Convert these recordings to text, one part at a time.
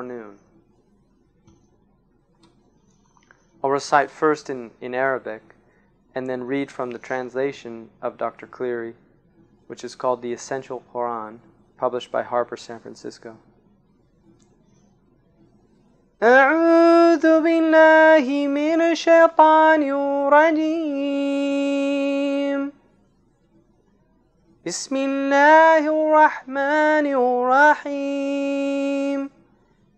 afternoon. I'll recite first in, in Arabic and then read from the translation of Dr. Cleary, which is called The Essential Quran, published by Harper San Francisco. أعوذ بالله من الشيطان الرجيم بسم الله الرحمن الرحيم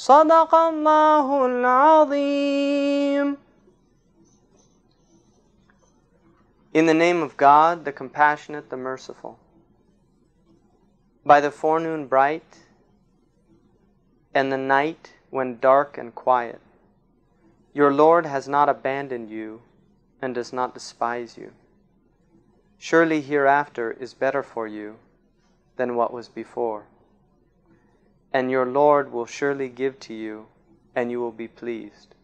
صدق الله العظيم In the name of God, the compassionate, the merciful. By the forenoon bright and the night when dark and quiet, your Lord has not abandoned you and does not despise you. Surely hereafter is better for you than what was before and your Lord will surely give to you, and you will be pleased.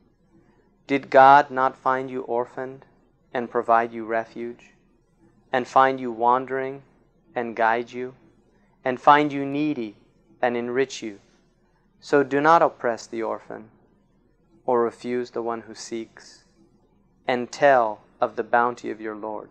Did God not find you orphaned and provide you refuge, and find you wandering and guide you, and find you needy and enrich you? So do not oppress the orphan or refuse the one who seeks, and tell of the bounty of your Lord.